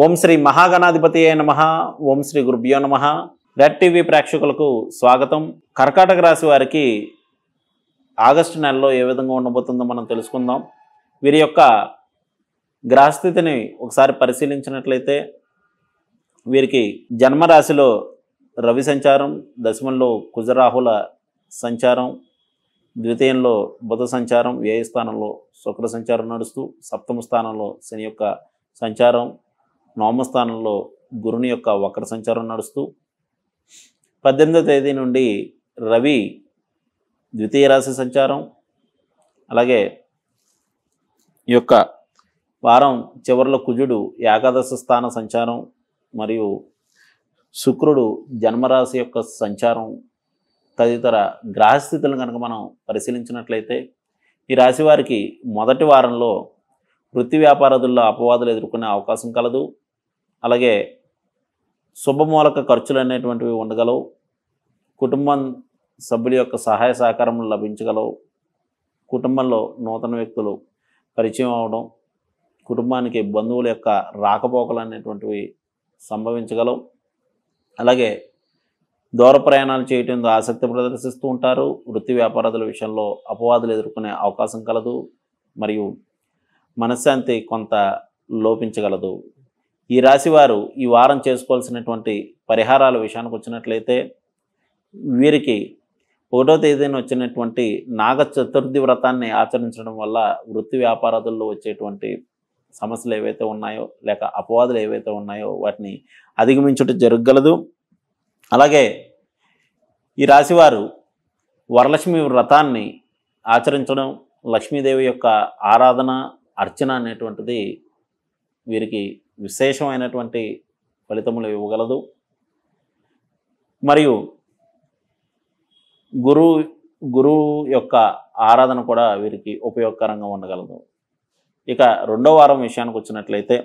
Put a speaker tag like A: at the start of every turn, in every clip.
A: ఓం శ్రీ మహాగణాధిపతి అయి నమ ఓం శ్రీ గురుభ్యో నమ రెడ్ టీవీ ప్రేక్షకులకు స్వాగతం కర్కాటక రాశి వారికి ఆగస్టు నెలలో ఏ విధంగా ఉండబోతుందో మనం తెలుసుకుందాం వీరి యొక్క గ్రహస్థితిని ఒకసారి పరిశీలించినట్లయితే వీరికి జన్మరాశిలో రవి సంచారం దశమంలో కుజరాహుల సంచారం ద్వితీయంలో బుధ సంచారం వ్యయస్థానంలో శుక్ర సంచారం నడుస్తూ సప్తమ స్థానంలో శని యొక్క సంచారం నోమస్థానంలో స్థానంలో గురుని యొక్క వక్ర సంచారం నడుస్తూ పద్దెనిమిదో తేదీ నుండి రవి ద్వితీయ రాశి సంచారం అలాగే ఈ యొక్క వారం చివరిలో కుజుడు ఏకాదశ స్థాన సంచారం మరియు శుక్రుడు జన్మరాశి యొక్క సంచారం తదితర గ్రహస్థితులను కనుక మనం పరిశీలించినట్లయితే ఈ రాశి వారికి మొదటి వారంలో వృత్తి వ్యాపారదుల్లో అపవాదులు ఎదుర్కొనే అవకాశం కలదు అలాగే శుభమూలక ఖర్చులు అనేటువంటివి ఉండగలవు కుటుంబం సభ్యుల యొక్క సహాయ సహకారములు లభించగలవు కుటుంబంలో నూతన వ్యక్తులు పరిచయం అవడం కుటుంబానికి బంధువుల యొక్క రాకపోకలు అనేటువంటివి సంభవించగలవు అలాగే దూర ప్రయాణాలు చేయటం ఆసక్తి ప్రదర్శిస్తూ ఉంటారు వృత్తి వ్యాపారాల విషయంలో అపవాదులు ఎదుర్కొనే అవకాశం కలదు మరియు మనశ్శాంతి కొంత లోపించగలదు ఈ రాశివారు ఈ వారం చేసుకోవాల్సినటువంటి పరిహారాల విషయానికి వచ్చినట్లయితే వీరికి ఒకటో తేదీన వచ్చినటువంటి నాగ చతుర్థి వ్రతాన్ని ఆచరించడం వల్ల వృత్తి వ్యాపారాదుల్లో వచ్చేటువంటి సమస్యలు ఏవైతే ఉన్నాయో లేక అపవాదులు ఏవైతే ఉన్నాయో వాటిని అధిగమించుట జరగగలదు అలాగే ఈ రాశివారు వరలక్ష్మి వ్రతాన్ని ఆచరించడం లక్ష్మీదేవి యొక్క ఆరాధన అర్చన అనేటువంటిది వీరికి విశేషమైనటువంటి ఫలితములు ఇవ్వగలదు మరియు గురు గురువు యొక్క ఆరాధన కూడా వీరికి ఉపయోగకరంగా ఉండగలదు ఇక రెండో వారం విషయానికి వచ్చినట్లయితే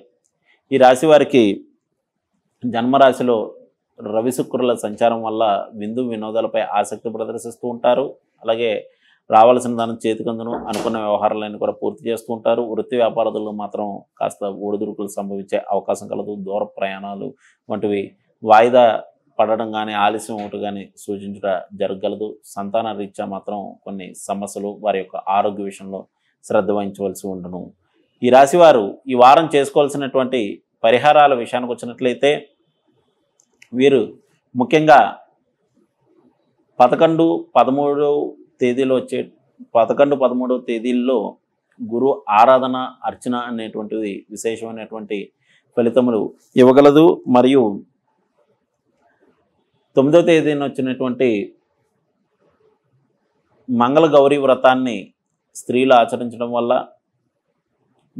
A: ఈ రాశి వారికి జన్మరాశిలో రవిశుక్రుల సంచారం వల్ల విందు వినోదాలపై ఆసక్తి ప్రదర్శిస్తూ ఉంటారు అలాగే రావాల్సిన దానం చేతికందును అనుకున్న వ్యవహారాలన్నీ కూడా పూర్తి చేస్తూ ఉంటారు వృత్తి వ్యాపారదులు మాత్రం కాస్త ఒడిదుడుకులు సంభవించే అవకాశం కలదు దూర ప్రయాణాలు వంటివి వాయిదా పడడం కానీ ఆలస్యం ఒకటి కానీ సూచించడం జరగలదు సంతాన రీత్యా మాత్రం కొన్ని సమస్యలు వారి యొక్క ఆరోగ్య విషయంలో శ్రద్ధ వహించవలసి ఉండను ఈ రాశివారు ఈ వారం చేసుకోవాల్సినటువంటి పరిహారాల విషయానికి వచ్చినట్లయితే వీరు ముఖ్యంగా పదకొండు పదమూడు తేదీలో వచ్చే పదకొండు పదమూడవ తేదీల్లో గురు ఆరాధన అర్చన అనేటువంటిది విశేషమైనటువంటి ఫలితములు ఇవ్వగలదు మరియు తొమ్మిదో తేదీన వచ్చినటువంటి మంగళ గౌరీ వ్రతాన్ని స్త్రీలు ఆచరించడం వల్ల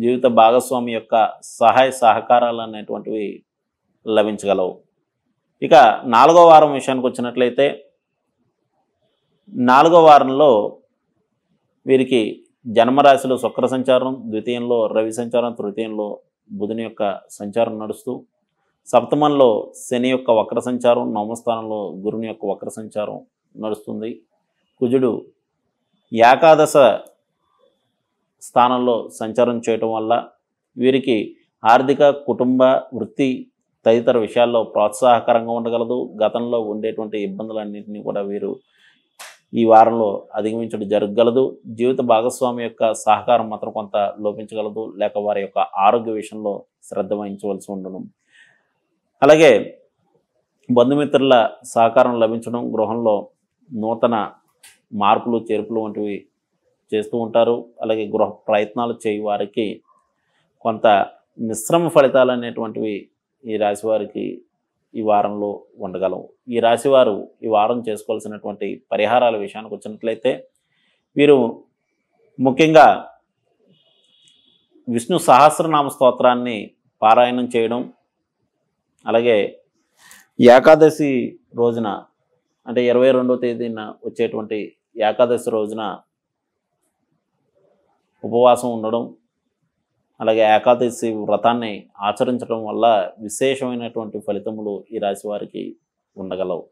A: జీవిత భాగస్వామి యొక్క సహాయ సహకారాలు అనేటువంటివి లభించగలవు ఇక నాలుగో వారం విషయానికి వచ్చినట్లయితే నాలుగో వారంలో వీరికి జన్మరాశిలో శుక్ర సంచారం ద్వితీయంలో రవి సంచారం తృతీయంలో బుధుని యొక్క సంచారం నడుస్తూ సప్తమంలో శని యొక్క వక్ర సంచారం నవమస్థానంలో గురుని యొక్క వక్ర సంచారం నడుస్తుంది కుజుడు ఏకాదశ స్థానంలో సంచారం చేయటం వల్ల వీరికి ఆర్థిక కుటుంబ వృత్తి తదితర విషయాల్లో ప్రోత్సాహకరంగా ఉండగలదు గతంలో ఉండేటువంటి ఇబ్బందులన్నింటినీ కూడా వీరు ఈ వారంలో అధిగమించడం జరగగలదు జీవిత భాగస్వామి యొక్క సహకారం మాత్రం కొంత లోపించగలదు లేక వారి యొక్క ఆరోగ్య విషయంలో శ్రద్ధ వహించవలసి ఉండడం అలాగే బంధుమిత్రుల సహకారం లభించడం గృహంలో నూతన మార్పులు చేర్పులు వంటివి చేస్తూ ఉంటారు అలాగే గృహ ప్రయత్నాలు చేయి వారికి కొంత మిశ్రమ ఫలితాలు అనేటువంటివి ఈ రాశి వారికి ఈ వారంలో ఉండగలం ఈ రాశివారు ఈ వారం చేసుకోవాల్సినటువంటి పరిహారాల విషయానికి వచ్చినట్లయితే వీరు ముఖ్యంగా విష్ణు సహస్రనామ స్తోత్రాన్ని పారాయణం చేయడం అలాగే ఏకాదశి రోజున అంటే ఇరవై రెండో తేదీన వచ్చేటువంటి ఏకాదశి రోజున ఉపవాసం ఉండడం అలాగే ఏకాదశి వ్రతాన్ని ఆచరించడం వల్ల విశేషమైనటువంటి ఫలితములు ఈ రాశి వారికి ఉండగలవు